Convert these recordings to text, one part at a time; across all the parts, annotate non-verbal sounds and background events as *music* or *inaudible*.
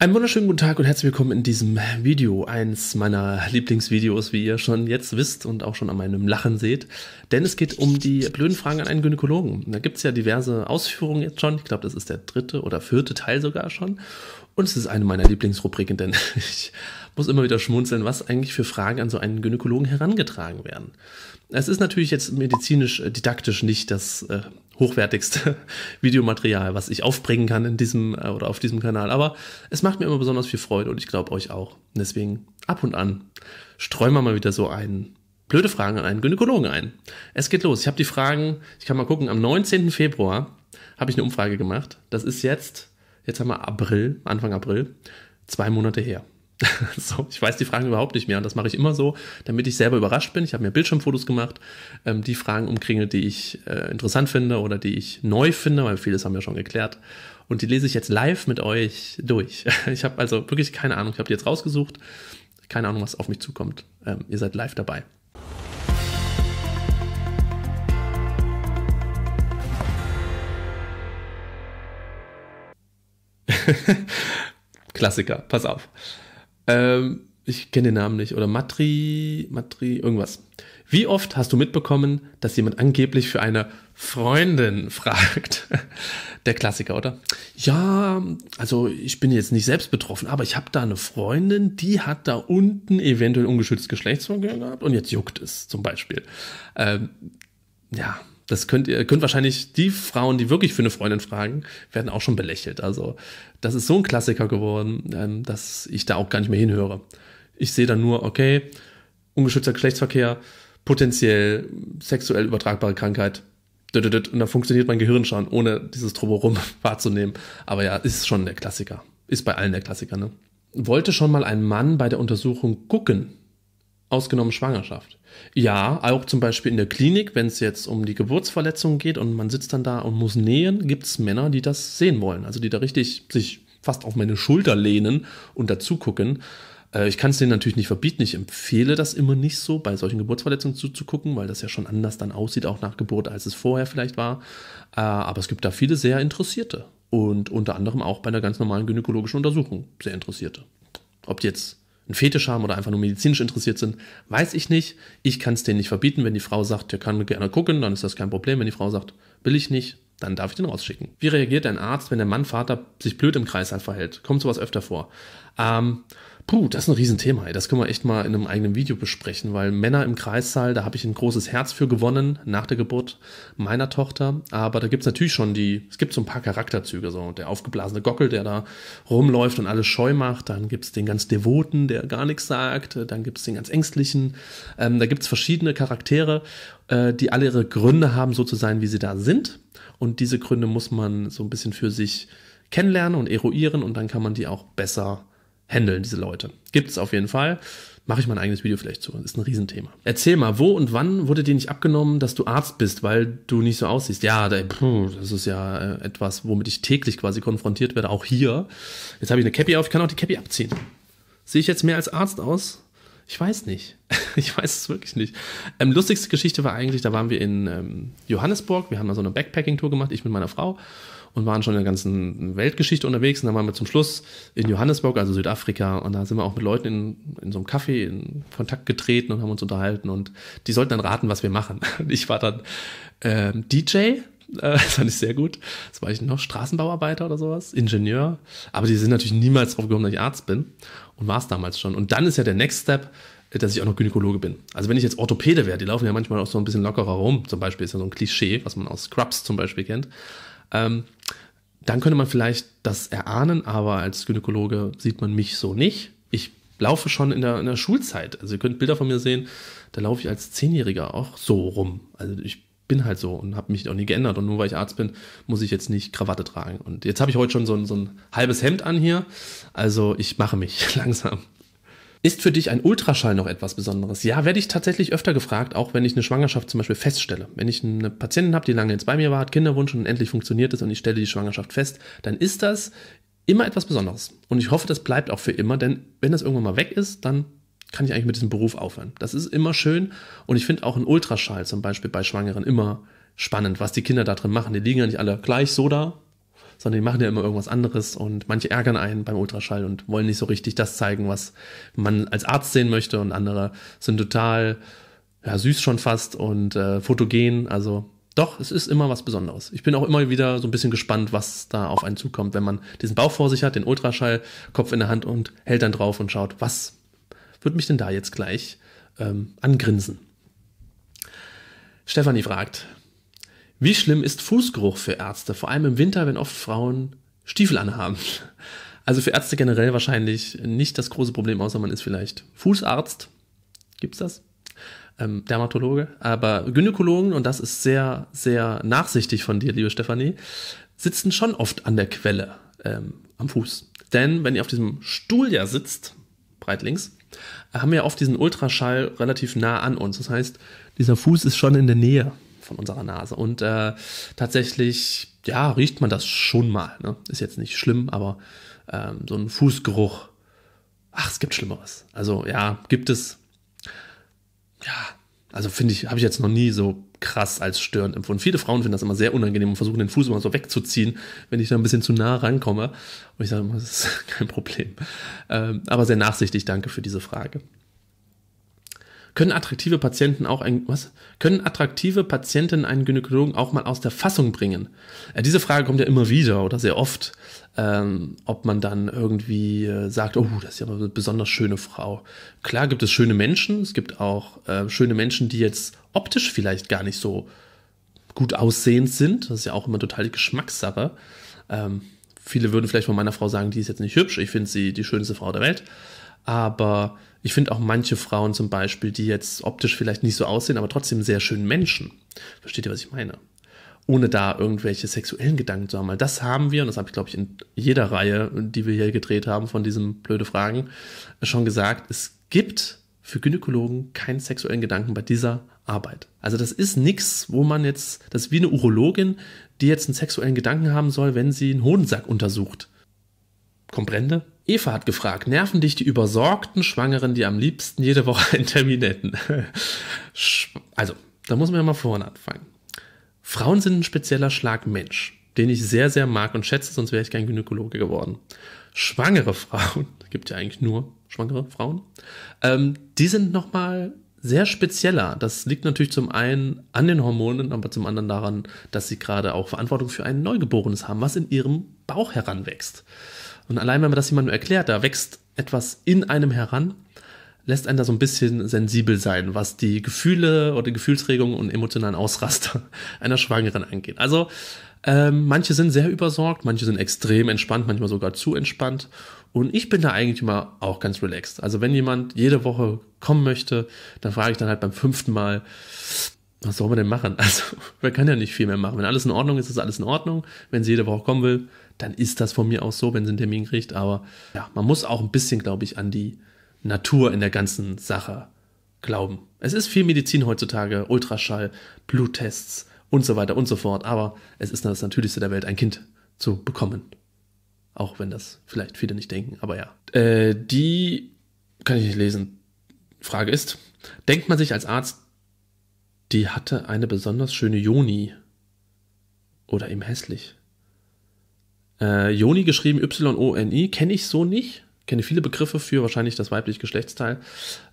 Einen wunderschönen guten Tag und herzlich willkommen in diesem Video. Eins meiner Lieblingsvideos, wie ihr schon jetzt wisst und auch schon an meinem Lachen seht. Denn es geht um die blöden Fragen an einen Gynäkologen. Da gibt es ja diverse Ausführungen jetzt schon. Ich glaube, das ist der dritte oder vierte Teil sogar schon. Und es ist eine meiner Lieblingsrubriken, denn *laughs* ich muss immer wieder schmunzeln, was eigentlich für Fragen an so einen Gynäkologen herangetragen werden. Es ist natürlich jetzt medizinisch äh, didaktisch nicht das äh, hochwertigste *laughs* Videomaterial, was ich aufbringen kann in diesem äh, oder auf diesem Kanal, aber es macht mir immer besonders viel Freude und ich glaube euch auch. deswegen ab und an streuen wir mal wieder so einen blöde Fragen an einen Gynäkologen ein. Es geht los. Ich habe die Fragen, ich kann mal gucken, am 19. Februar habe ich eine Umfrage gemacht. Das ist jetzt jetzt haben wir April, Anfang April, zwei Monate her. *laughs* so, ich weiß die Fragen überhaupt nicht mehr und das mache ich immer so, damit ich selber überrascht bin. Ich habe mir Bildschirmfotos gemacht, ähm, die Fragen umkringelt, die ich äh, interessant finde oder die ich neu finde, weil vieles haben wir schon geklärt. Und die lese ich jetzt live mit euch durch. *laughs* ich habe also wirklich keine Ahnung, ich habe die jetzt rausgesucht. Keine Ahnung, was auf mich zukommt. Ähm, ihr seid live dabei. *laughs* Klassiker, pass auf. Ähm, ich kenne den Namen nicht. Oder Matri, Matri, irgendwas. Wie oft hast du mitbekommen, dass jemand angeblich für eine Freundin *laughs* fragt? Der Klassiker, oder? Ja, also ich bin jetzt nicht selbst betroffen, aber ich habe da eine Freundin, die hat da unten eventuell ungeschütztes Geschlechtsverkehr gehabt und jetzt juckt es zum Beispiel. Ähm, ja, das könnt ihr, könnt wahrscheinlich die Frauen, die wirklich für eine Freundin fragen, werden auch schon belächelt. Also, das ist so ein Klassiker geworden, ähm, dass ich da auch gar nicht mehr hinhöre. Ich sehe dann nur, okay, ungeschützter Geschlechtsverkehr, potenziell sexuell übertragbare Krankheit. Und da funktioniert mein Gehirn schon, ohne dieses Drumherum *laughs* wahrzunehmen. Aber ja, ist schon der Klassiker. Ist bei allen der Klassiker, ne? Wollte schon mal ein Mann bei der Untersuchung gucken, Ausgenommen Schwangerschaft. Ja, auch zum Beispiel in der Klinik, wenn es jetzt um die Geburtsverletzung geht und man sitzt dann da und muss nähen, gibt es Männer, die das sehen wollen. Also die da richtig sich fast auf meine Schulter lehnen und dazugucken. Äh, ich kann es denen natürlich nicht verbieten. Ich empfehle das immer nicht so, bei solchen Geburtsverletzungen zuzugucken, weil das ja schon anders dann aussieht, auch nach Geburt, als es vorher vielleicht war. Äh, aber es gibt da viele sehr Interessierte. Und unter anderem auch bei einer ganz normalen gynäkologischen Untersuchung sehr Interessierte. Ob die jetzt einen Fetisch haben oder einfach nur medizinisch interessiert sind, weiß ich nicht. Ich kann es denen nicht verbieten. Wenn die Frau sagt, der kann gerne gucken, dann ist das kein Problem. Wenn die Frau sagt, will ich nicht, dann darf ich den rausschicken. Wie reagiert ein Arzt, wenn der Mann Vater sich blöd im Kreis verhält? Kommt sowas öfter vor? Ähm, Puh, das ist ein Riesenthema. Ey. Das können wir echt mal in einem eigenen Video besprechen, weil Männer im Kreissaal, da habe ich ein großes Herz für gewonnen nach der Geburt meiner Tochter. Aber da gibt's natürlich schon die, es gibt so ein paar Charakterzüge. So der aufgeblasene Gockel, der da rumläuft und alles scheu macht. Dann gibt's den ganz Devoten, der gar nichts sagt. Dann gibt's den ganz Ängstlichen. Ähm, da gibt's verschiedene Charaktere, äh, die alle ihre Gründe haben, so zu sein, wie sie da sind. Und diese Gründe muss man so ein bisschen für sich kennenlernen und eruieren und dann kann man die auch besser handeln, diese Leute. Gibt es auf jeden Fall. Mache ich mein eigenes Video vielleicht zu. Das ist ein Riesenthema. Erzähl mal, wo und wann wurde dir nicht abgenommen, dass du Arzt bist, weil du nicht so aussiehst? Ja, das ist ja äh, etwas, womit ich täglich quasi konfrontiert werde, auch hier. Jetzt habe ich eine Cappy auf, ich kann auch die Cappy abziehen. Sehe ich jetzt mehr als Arzt aus? Ich weiß nicht. *laughs* Ich weiß es wirklich nicht. Ähm, lustigste Geschichte war eigentlich, da waren wir in ähm, Johannesburg, wir haben da so eine Backpacking-Tour gemacht, ich mit meiner Frau und waren schon in der ganzen Weltgeschichte unterwegs. Und dann waren wir zum Schluss in Johannesburg, also Südafrika. Und da sind wir auch mit Leuten in, in so einem Café in Kontakt getreten und haben uns unterhalten. Und die sollten dann raten, was wir machen. *laughs* Und ich war dann ähm, DJ. Äh, *laughs* das fand ich sehr gut. Das war ich noch Straßenbauarbeiter oder sowas, Ingenieur. Aber die sind natürlich niemals drauf gekommen, dass ich Arzt bin. Und war es damals schon. Und dann ist ja der Next Step, dass ich auch noch Gynäkologe bin. Also wenn ich jetzt Orthopäde wäre, die laufen ja manchmal auch so ein bisschen lockerer rum. Zum Beispiel ist ja so ein Klischee, was man aus Scrubs zum Beispiel kennt. Ähm, dann könnte man vielleicht das erahnen, aber als Gynäkologe sieht man mich so nicht. Ich laufe schon in der, in der Schulzeit. Also ihr könnt Bilder von mir sehen, da laufe ich als Zehnjähriger auch so rum. Also ich bin halt so und habe mich auch nie geändert. Und nur weil ich Arzt bin, muss ich jetzt nicht Krawatte tragen. Und jetzt habe ich heute schon so ein, so ein halbes Hemd an hier. Also ich mache mich *laughs* langsam. Ist für dich ein Ultraschall noch etwas Besonderes? Ja, werde ich tatsächlich öfter gefragt, auch wenn ich eine Schwangerschaft zum Beispiel feststelle. Wenn ich eine Patientin habe, die lange jetzt bei mir war, hat Kinderwunsch und endlich funktioniert es und ich stelle die Schwangerschaft fest, dann ist das immer etwas Besonderes. Und ich hoffe, das bleibt auch für immer, denn wenn das irgendwann mal weg ist, dann kann ich eigentlich mit diesem Beruf aufhören. Das ist immer schön und ich finde auch ein Ultraschall zum Beispiel bei Schwangeren immer spannend, was die Kinder da drin machen. Die liegen ja nicht alle gleich so da, sondern die machen ja immer irgendwas anderes und manche ärgern einen beim Ultraschall und wollen nicht so richtig das zeigen, was man als Arzt sehen möchte und andere sind total ja, süß schon fast und äh, fotogen, also doch, es ist immer was Besonderes. Ich bin auch immer wieder so ein bisschen gespannt, was da auf einen zukommt, wenn man diesen Bauch vor sich hat, den Ultraschallkopf in der Hand und hält dann drauf und schaut, was wird mich denn da jetzt gleich ähm, angrinsen? Stefanie fragt, wie schlimm ist Fußgeruch für Ärzte? Vor allem im Winter, wenn oft Frauen Stiefel anhaben. Also für Ärzte generell wahrscheinlich nicht das große Problem, außer man ist vielleicht Fußarzt. Gibt's das? Ähm, Dermatologe. Aber Gynäkologen, und das ist sehr, sehr nachsichtig von dir, liebe Stefanie, sitzen schon oft an der Quelle ähm, am Fuß. Denn wenn ihr auf diesem Stuhl ja sitzt, breit links, haben wir oft diesen Ultraschall relativ nah an uns. Das heißt, dieser Fuß ist schon in der Nähe von unserer Nase. Und äh, tatsächlich, ja, riecht man das schon mal. Ne? Ist jetzt nicht schlimm, aber ähm, so ein Fußgeruch, ach, es gibt Schlimmeres. Also ja, gibt es. Ja, also finde ich, habe ich jetzt noch nie so krass als störend empfunden. Viele Frauen finden das immer sehr unangenehm und versuchen den Fuß immer so wegzuziehen, wenn ich da ein bisschen zu nah rankomme. Und ich sage immer, das ist *laughs* kein Problem. Ähm, aber sehr nachsichtig, danke für diese Frage. Können attraktive Patienten auch ein, was? Können attraktive Patienten einen Gynäkologen auch mal aus der Fassung bringen? Äh, diese Frage kommt ja immer wieder oder sehr oft, ähm, ob man dann irgendwie äh, sagt, oh, das ist ja eine besonders schöne Frau. Klar gibt es schöne Menschen, es gibt auch äh, schöne Menschen, die jetzt optisch vielleicht gar nicht so gut aussehend sind. Das ist ja auch immer total die Geschmackssache. Ähm, viele würden vielleicht von meiner Frau sagen, die ist jetzt nicht hübsch, ich finde sie die schönste Frau der Welt. Aber ich finde auch manche Frauen zum Beispiel, die jetzt optisch vielleicht nicht so aussehen, aber trotzdem sehr schön Menschen. Versteht ihr, was ich meine? Ohne da irgendwelche sexuellen Gedanken zu haben. Weil das haben wir, und das habe ich, glaube ich, in jeder Reihe, die wir hier gedreht haben von diesen blöde Fragen, schon gesagt, es gibt für Gynäkologen keinen sexuellen Gedanken bei dieser Arbeit. Also das ist nichts, wo man jetzt, das ist wie eine Urologin, die jetzt einen sexuellen Gedanken haben soll, wenn sie einen Hodensack untersucht. Komprende? Eva hat gefragt, nerven dich die übersorgten Schwangeren, die am liebsten jede Woche einen Termin hätten? also, da muss man ja mal vorne anfangen. Frauen sind ein spezieller Schlag Mensch, den ich sehr, sehr mag und schätze, sonst wäre ich kein Gynäkologe geworden. Schwangere Frauen, *laughs* gibt ja eigentlich nur schwangere Frauen, ähm, die sind nochmal sehr spezieller. Das liegt natürlich zum einen an den Hormonen, aber zum anderen daran, dass sie gerade auch Verantwortung für ein Neugeborenes haben, was in ihrem Bauch heranwächst. Und allein, wenn man das jemandem erklärt, da wächst etwas in einem heran, lässt einen da so ein bisschen sensibel sein, was die Gefühle oder Gefühlsregungen und emotionalen Ausraster *laughs* einer Schwangeren angeht. Also ähm, manche sind sehr übersorgt, manche sind extrem entspannt, manchmal sogar zu entspannt. Und ich bin da eigentlich immer auch ganz relaxed. Also wenn jemand jede Woche kommen möchte, dann frage ich dann halt beim fünften Mal, was soll man denn machen? *laughs* Also man kann ja nicht viel mehr machen. Wenn alles in Ordnung ist, ist alles in Ordnung. Wenn sie jede Woche kommen will, dann ist das von mir aus so, wenn sie einen Termin kriegt. Aber ja, man muss auch ein bisschen, glaube ich, an die Natur in der ganzen Sache glauben. Es ist viel Medizin heutzutage, Ultraschall, Bluttests und so weiter und so fort. Aber es ist das Natürlichste der Welt, ein Kind zu bekommen. Auch wenn das vielleicht viele nicht denken, aber ja. Äh, die kann ich nicht lesen. Frage ist, denkt man sich als Arzt, die hatte eine besonders schöne Joni oder eben hässlich? Äh, Joni geschrieben, Y-O-N-I, kenne ich so nicht. Kenne viele Begriffe für wahrscheinlich das weibliche Geschlechtsteil.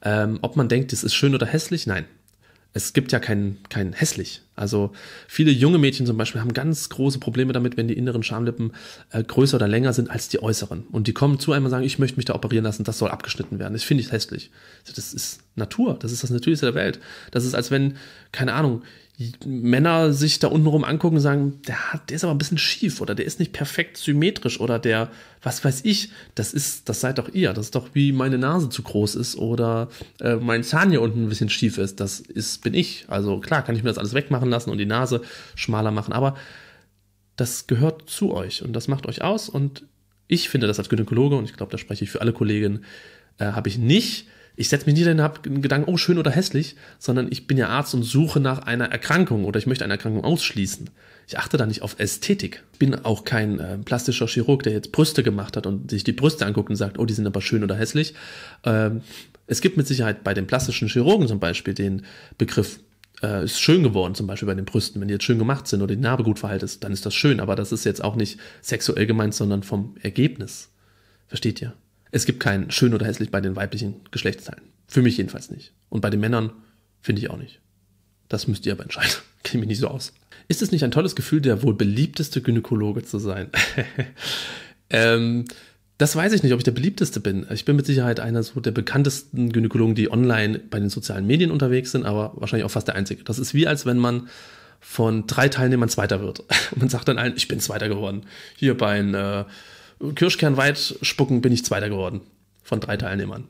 Ähm, ob man denkt, das ist schön oder hässlich, nein. Es gibt ja kein, kein hässlich. Also viele junge Mädchen zum Beispiel haben ganz große Probleme damit, wenn die inneren Schamlippen äh, größer oder länger sind als die äußeren. Und die kommen zu einem und sagen, ich möchte mich da operieren lassen, das soll abgeschnitten werden. Das finde ich hässlich. Das ist Natur, das ist das Natürlichste der Welt. Das ist als wenn, keine Ahnung, Männer sich da untenrum angucken und sagen, der, hat, der ist aber ein bisschen schief oder der ist nicht perfekt symmetrisch oder der, was weiß ich, das ist, das seid doch ihr, das ist doch wie meine Nase zu groß ist oder äh, mein Zahn hier unten ein bisschen schief ist, das ist, bin ich. Also klar, kann ich mir das alles wegmachen lassen und die Nase schmaler machen, aber das gehört zu euch und das macht euch aus und ich finde das als Gynäkologe und ich glaube, da spreche ich für alle Kolleginnen, äh, habe ich nicht ich setze mich nie dahin, habe einen Gedanken, oh, schön oder hässlich, sondern ich bin ja Arzt und suche nach einer Erkrankung oder ich möchte eine Erkrankung ausschließen. Ich achte da nicht auf Ästhetik. Bin auch kein äh, plastischer Chirurg, der jetzt Brüste gemacht hat und sich die Brüste anguckt und sagt, oh, die sind aber schön oder hässlich. Ähm, es gibt mit Sicherheit bei den plastischen Chirurgen zum Beispiel den Begriff, äh, ist schön geworden, zum Beispiel bei den Brüsten. Wenn die jetzt schön gemacht sind oder die Narbe gut verheilt ist, dann ist das schön. Aber das ist jetzt auch nicht sexuell gemeint, sondern vom Ergebnis. Versteht ihr? Es gibt kein schön oder hässlich bei den weiblichen Geschlechtsteilen. Für mich jedenfalls nicht. Und bei den Männern finde ich auch nicht. Das müsst ihr aber entscheiden. *laughs* Kenne mich nicht so aus. Ist es nicht ein tolles Gefühl, der wohl beliebteste Gynäkologe zu sein? *laughs* ähm, das weiß ich nicht, ob ich der beliebteste bin. Ich bin mit Sicherheit einer so der bekanntesten Gynäkologen, die online bei den sozialen Medien unterwegs sind, aber wahrscheinlich auch fast der einzige. Das ist wie als wenn man von drei Teilnehmern Zweiter wird. *laughs* Und man sagt dann allen, ich bin Zweiter geworden. Hier bei äh, Kirschkernweit spucken bin ich Zweiter geworden von drei Teilnehmern.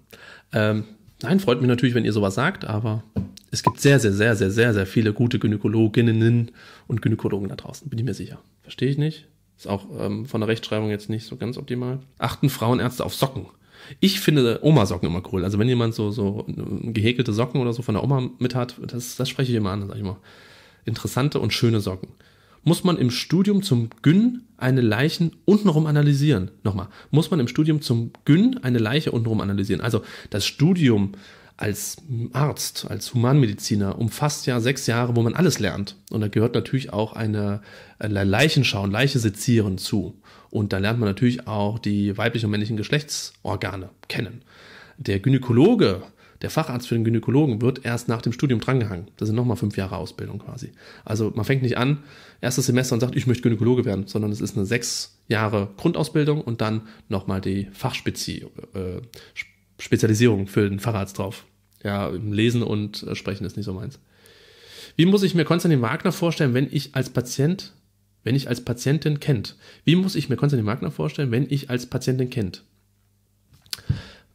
Ähm, nein, freut mich natürlich, wenn ihr sowas sagt, aber es gibt sehr, sehr, sehr, sehr, sehr, sehr viele gute Gynäkologinnen und Gynäkologen da draußen, bin ich mir sicher. Verstehe ich nicht. Ist auch ähm, von der Rechtschreibung jetzt nicht so ganz optimal. Achten Frauenärzte auf Socken. Ich finde Oma-Socken immer cool. Also wenn jemand so, so ähm, gehäkelte Socken oder so von der Oma mit hat, das, das spreche ich immer an, sag ich mal. Interessante und schöne Socken muss man im Studium zum Gyn eine Leiche untenrum analysieren. Nochmal, muss man im Studium zum Gyn eine Leiche untenrum analysieren. Also das Studium als Arzt, als Humanmediziner umfasst ja sechs Jahre, wo man alles lernt. Und da gehört natürlich auch eine, eine Leichenschau Leiche sezieren zu. Und da lernt man natürlich auch die weiblichen und männlichen Geschlechtsorgane kennen. Der Gynäkologe der Facharzt für den Gynäkologen wird erst nach dem Studium drangehangen. Das sind nochmal fünf Jahre Ausbildung quasi. Also man fängt nicht an, erstes Semester und sagt, ich möchte Gynäkologe werden, sondern es ist eine sechs Jahre Grundausbildung und dann nochmal die Fachspezialisierung äh, für den Facharzt drauf. Ja, Lesen und äh, Sprechen ist nicht so meins. Wie muss ich mir Konstantin Wagner vorstellen, wenn ich als Patient, wenn ich als Patientin kennt? Wie muss ich mir Konstantin Wagner vorstellen, wenn ich als Patientin kennt?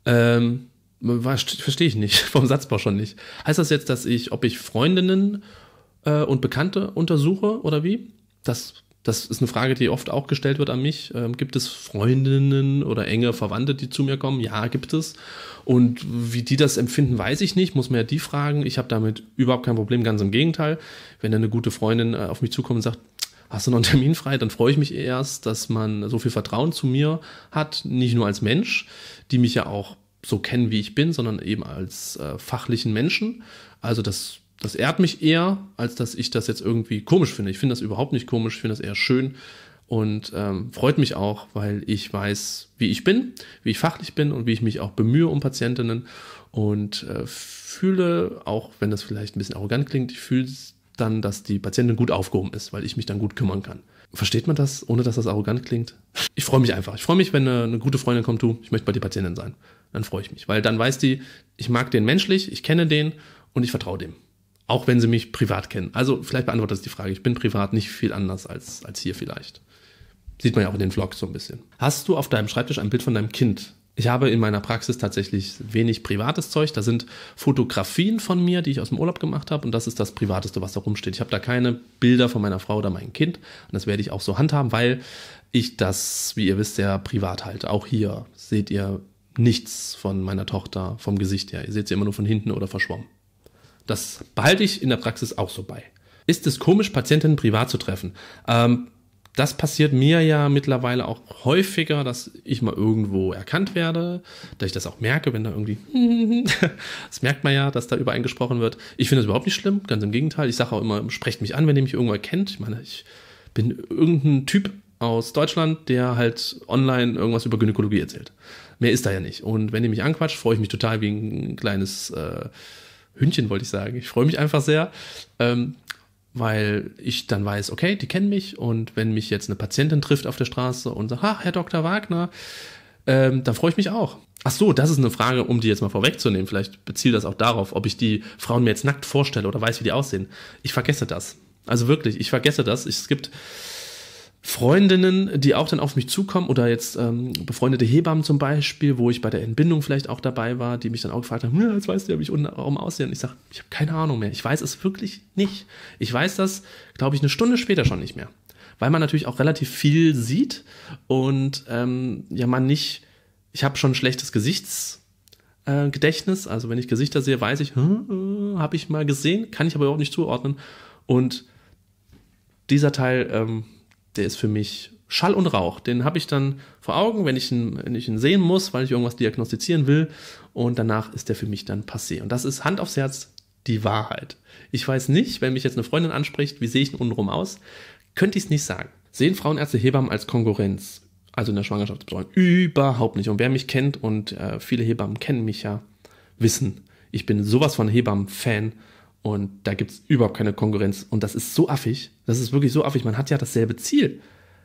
Ähm, Verstehe ich nicht, *laughs* vom Satzbau schon nicht. Heißt das jetzt, dass ich, ob ich Freundinnen äh, und Bekannte untersuche oder wie? Das, das ist eine Frage, die oft auch gestellt wird an mich. Ähm, gibt es Freundinnen oder enge Verwandte, die zu mir kommen? Ja, gibt es. Und wie die das empfinden, weiß ich nicht. Muss man ja die fragen. Ich habe damit überhaupt kein Problem, ganz im Gegenteil. Wenn eine gute Freundin äh, auf mich zukommt und sagt, hast du noch einen Termin frei, dann freue ich mich erst, dass man so viel Vertrauen zu mir hat, nicht nur als Mensch, die mich ja auch so kennen, wie ich bin, sondern eben als äh, fachlichen Menschen. Also das, das ehrt mich eher, als dass ich das jetzt irgendwie komisch finde. Ich finde das überhaupt nicht komisch, ich finde das eher schön und ähm, freut mich auch, weil ich weiß, wie ich bin, wie ich fachlich bin und wie ich mich auch bemühe um Patientinnen und äh, fühle, auch wenn das vielleicht ein bisschen arrogant klingt, ich fühle dann, dass die Patientin gut aufgehoben ist, weil ich mich dann gut kümmern kann. Versteht man das, ohne dass das arrogant klingt? Ich freue mich einfach. Ich freue mich, wenn eine, eine, gute Freundin kommt, du, ich möchte bei dir Patientin sein. Dann freue ich mich, weil dann weiß die, ich mag den menschlich, ich kenne den und ich vertraue dem. Auch wenn sie mich privat kennen. Also vielleicht beantwortet das die Frage. Ich bin privat nicht viel anders als, als hier vielleicht. Sieht man ja auch in den Vlogs so ein bisschen. Hast du auf deinem Schreibtisch ein Bild von deinem Kind? ich habe in meiner Praxis tatsächlich wenig privates Zeug. Da sind Fotografien von mir, die ich aus dem Urlaub gemacht habe. Und das ist das Privateste, was da rumsteht. Ich habe da keine Bilder von meiner Frau oder meinem Kind. Und das werde ich auch so handhaben, weil ich das, wie ihr wisst, ja privat halte. Auch hier seht ihr nichts von meiner Tochter vom Gesicht her. Ihr seht sie immer nur von hinten oder verschwommen. Das behalte ich in der Praxis auch so bei. Ist es komisch, Patientinnen privat zu treffen? Ähm, das passiert mir ja mittlerweile auch häufiger, dass ich mal irgendwo erkannt werde, dass ich das auch merke, wenn da irgendwie, *laughs* das merkt man ja, dass da über einen gesprochen wird. Ich finde das überhaupt nicht schlimm, ganz im Gegenteil. Ich sage auch immer, sprecht mich an, wenn ihr mich irgendwo erkennt. Ich meine, ich bin irgendein Typ aus Deutschland, der halt online irgendwas über Gynäkologie erzählt. Mehr ist da ja nicht. Und wenn ihr mich anquatscht, freue ich mich total wie ein kleines äh, Hündchen, wollte ich sagen. Ich freue mich einfach sehr. Ähm, weil ich dann weiß, okay, die kennen mich und wenn mich jetzt eine Patientin trifft auf der Straße und sagt, ach, Herr Dr. Wagner, ähm, dann freue ich mich auch. Ach so, das ist eine Frage, um die jetzt mal vorwegzunehmen. Vielleicht beziehe das auch darauf, ob ich die Frauen mir jetzt nackt vorstelle oder weiß, wie die aussehen. Ich vergesse das. Also wirklich, ich vergesse das. es gibt Freundinnen, die auch dann auf mich zukommen oder jetzt ähm, befreundete Hebammen zum Beispiel, wo ich bei der Entbindung vielleicht auch dabei war, die mich dann auch gefragt haben, ja, jetzt weißt du ja, wie ich untenrum aussehe. Und ich sage, ich habe keine Ahnung mehr. Ich weiß es wirklich nicht. Ich weiß das, glaube ich, eine Stunde später schon nicht mehr. Weil man natürlich auch relativ viel sieht und ähm, ja, man nicht, ich habe schon ein schlechtes Gesichts. Äh, also wenn ich Gesichter sehe, weiß ich, hm, äh, hm, habe ich mal gesehen, kann ich aber überhaupt nicht zuordnen. Und dieser Teil... Ähm, der ist für mich Schall und Rauch. Den habe ich dann vor Augen, wenn ich, ihn, wenn ich ihn sehen muss, weil ich irgendwas diagnostizieren will. Und danach ist der für mich dann passé. Und das ist Hand aufs Herz die Wahrheit. Ich weiß nicht, wenn mich jetzt eine Freundin anspricht, wie sehe ich denn untenrum aus, könnte ich es nicht sagen. Sehen Frauenärzte Hebammen als Konkurrenz, also in der Schwangerschaftsbetreuung? Überhaupt nicht. Und wer mich kennt und äh, viele Hebammen kennen mich ja, wissen, ich bin sowas von Hebammen-Fan und da gibt es überhaupt keine Konkurrenz. Und das ist so affig. Das ist wirklich so affig. Man hat ja dasselbe Ziel.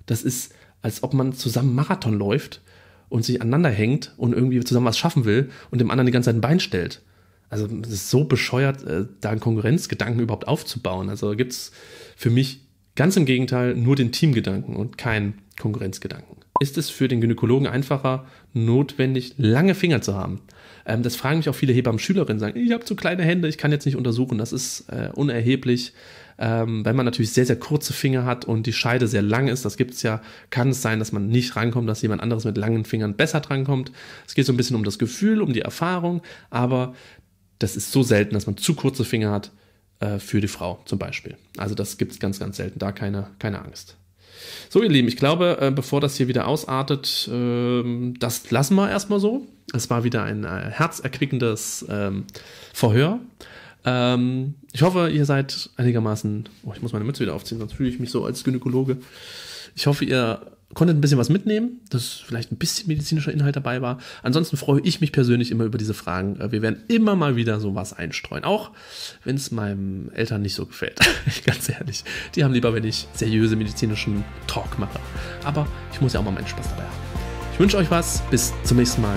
Das ist, als ob man zusammen Marathon läuft und sich aneinander hängt und irgendwie zusammen was schaffen will und dem anderen die ganze Zeit ein Bein stellt. Also es ist so bescheuert, äh, da einen Konkurrenzgedanken überhaupt aufzubauen. Also gibt es für mich ganz im Gegenteil nur den Teamgedanken und keinen Konkurrenzgedanken ist es für den Gynäkologen einfacher, notwendig, lange Finger zu haben. Ähm, das fragen mich auch viele Hebammen-Schülerinnen, sagen, ich habe zu kleine Hände, ich kann jetzt nicht untersuchen, das ist äh, unerheblich. Ähm, wenn man natürlich sehr, sehr kurze Finger hat und die Scheide sehr lang ist, das gibt es ja, kann es sein, dass man nicht rankommt, dass jemand anderes mit langen Fingern besser drankommt. Es geht so ein bisschen um das Gefühl, um die Erfahrung, aber das ist so selten, dass man zu kurze Finger hat äh, für die Frau zum Beispiel. Also das gibt es ganz, ganz selten, da keine, keine Angst. So, ihr Lieben, ich glaube, äh, bevor das hier wieder ausartet, ähm, das lassen wir erstmal so. Es war wieder ein äh, herzerquickendes ähm, Verhör. Ähm, ich hoffe, ihr seid einigermaßen. Oh, ich muss meine Mütze wieder aufziehen, sonst fühle ich mich so als Gynäkologe. Ich hoffe, ihr konntet ein bisschen was mitnehmen, dass vielleicht ein bisschen medizinischer Inhalt dabei war. Ansonsten freue ich mich persönlich immer über diese Fragen. Äh, wir werden immer mal wieder sowas einstreuen, auch wenn es meinen Eltern nicht so gefällt. *laughs* Ganz ehrlich, die haben lieber, wenn ich seriöse medizinischen Talk mache. Aber ich muss ja auch mal meinen Spaß dabei haben. Ich wünsche euch was, bis zum nächsten Mal.